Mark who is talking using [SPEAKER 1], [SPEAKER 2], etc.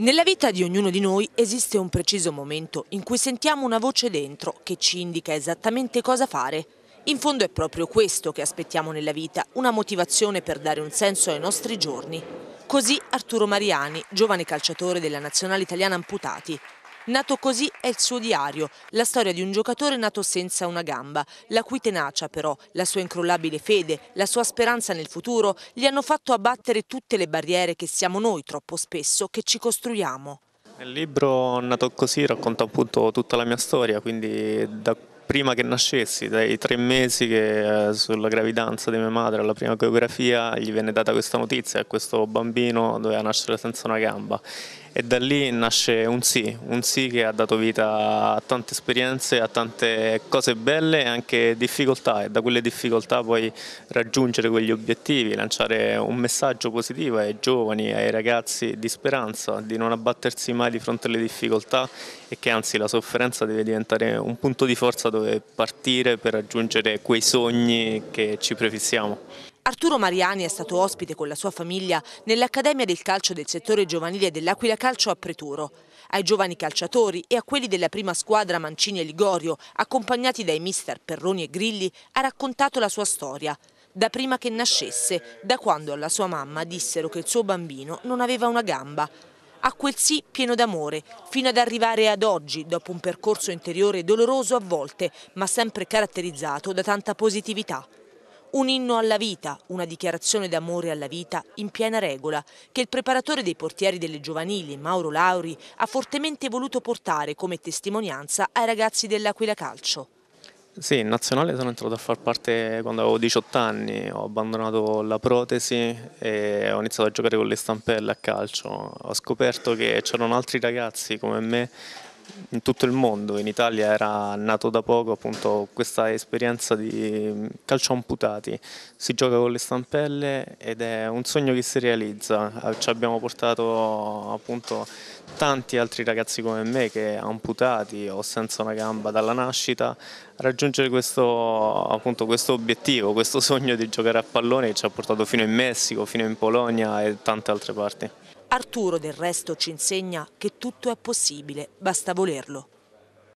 [SPEAKER 1] Nella vita di ognuno di noi esiste un preciso momento in cui sentiamo una voce dentro che ci indica esattamente cosa fare. In fondo è proprio questo che aspettiamo nella vita, una motivazione per dare un senso ai nostri giorni. Così Arturo Mariani, giovane calciatore della nazionale italiana amputati, Nato così è il suo diario, la storia di un giocatore nato senza una gamba, la cui tenacia però, la sua incrollabile fede, la sua speranza nel futuro gli hanno fatto abbattere tutte le barriere che siamo noi troppo spesso che ci costruiamo.
[SPEAKER 2] Nel libro Nato così racconta appunto tutta la mia storia, quindi da prima che nascessi, dai tre mesi che eh, sulla gravidanza di mia madre alla prima coreografia, gli venne data questa notizia che questo bambino doveva nascere senza una gamba e da lì nasce un sì, un sì che ha dato vita a tante esperienze, a tante cose belle e anche difficoltà e da quelle difficoltà poi raggiungere quegli obiettivi, lanciare un messaggio positivo ai giovani, ai ragazzi di speranza, di non abbattersi mai di fronte alle difficoltà e che anzi la sofferenza deve diventare un punto di forza dove partire per raggiungere quei sogni che ci prefissiamo.
[SPEAKER 1] Arturo Mariani è stato ospite con la sua famiglia nell'Accademia del Calcio del settore giovanile dell'Aquila Calcio a Preturo. Ai giovani calciatori e a quelli della prima squadra Mancini e Ligorio, accompagnati dai mister Perroni e Grilli, ha raccontato la sua storia. Da prima che nascesse, da quando alla sua mamma dissero che il suo bambino non aveva una gamba. A quel sì pieno d'amore, fino ad arrivare ad oggi, dopo un percorso interiore doloroso a volte, ma sempre caratterizzato da tanta positività. Un inno alla vita, una dichiarazione d'amore alla vita in piena regola, che il preparatore dei portieri delle giovanili, Mauro Lauri, ha fortemente voluto portare come testimonianza ai ragazzi dell'Aquila Calcio.
[SPEAKER 2] Sì, in nazionale sono entrato a far parte quando avevo 18 anni, ho abbandonato la protesi e ho iniziato a giocare con le stampelle a calcio. Ho scoperto che c'erano altri ragazzi come me in tutto il mondo, in Italia era nato da poco appunto questa esperienza di calcio amputati, si gioca con le stampelle ed è un sogno che si realizza, eh, ci abbiamo portato appunto tanti altri ragazzi come me che amputati o senza una gamba dalla nascita raggiungere questo, appunto, questo obiettivo, questo sogno di giocare a pallone che ci ha portato fino in Messico, fino in Polonia e tante altre parti.
[SPEAKER 1] Arturo del resto ci insegna che tutto è possibile, basta volerlo.